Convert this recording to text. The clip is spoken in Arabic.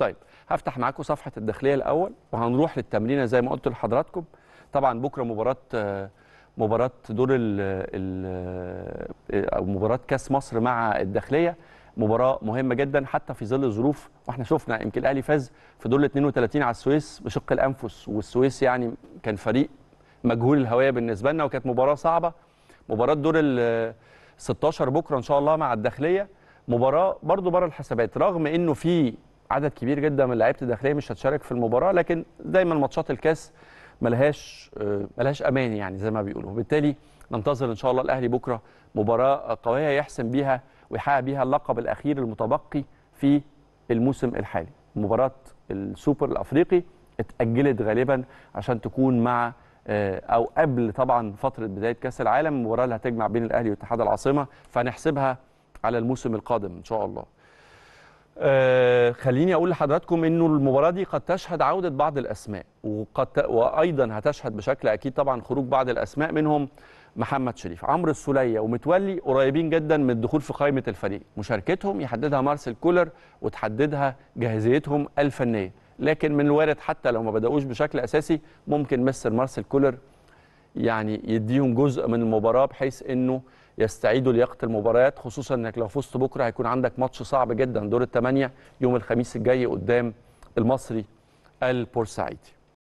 طيب هفتح معاكم صفحه الداخليه الاول وهنروح للتمرينه زي ما قلت لحضراتكم طبعا بكره مباراه مباراه دور ال او مباراه كاس مصر مع الداخليه مباراه مهمه جدا حتى في ظل الظروف واحنا شفنا يمكن الاهلي فاز في دور ال 32 على السويس بشق الانفس والسويس يعني كان فريق مجهول الهويه بالنسبه لنا وكانت مباراه صعبه مباراه دور ال 16 بكره ان شاء الله مع الداخليه مباراه برضو بره الحسابات رغم انه في عدد كبير جدا من لعيبه الداخليه مش هتشارك في المباراه لكن دايما ماتشات الكاس ملهاش آه، ملهاش امان يعني زي ما بيقولوا وبالتالي ننتظر ان شاء الله الاهلي بكره مباراه قويه يحسم بيها ويحقق بيها اللقب الاخير المتبقي في الموسم الحالي مباراه السوبر الافريقي اتاجلت غالبا عشان تكون مع آه، او قبل طبعا فتره بدايه كاس العالم المباراه اللي هتجمع بين الاهلي واتحاد العاصمه فنحسبها على الموسم القادم ان شاء الله آه، خليني اقول لحضراتكم انه المباراه دي قد تشهد عوده بعض الاسماء وقد وايضا هتشهد بشكل اكيد طبعا خروج بعض الاسماء منهم محمد شريف عمرو السوليه ومتولي قريبين جدا من الدخول في قائمه الفريق مشاركتهم يحددها مارسيل كولر وتحددها جاهزيتهم الفنيه لكن من الوارد حتى لو ما بداوش بشكل اساسي ممكن مستر مارسيل كولر يعني يديهم جزء من المباراه بحيث انه يستعيدوا لياقه المباريات خصوصا انك لو فزت بكره هيكون عندك ماتش صعب جدا دور الثمانيه يوم الخميس الجاي قدام المصري البورسعيدي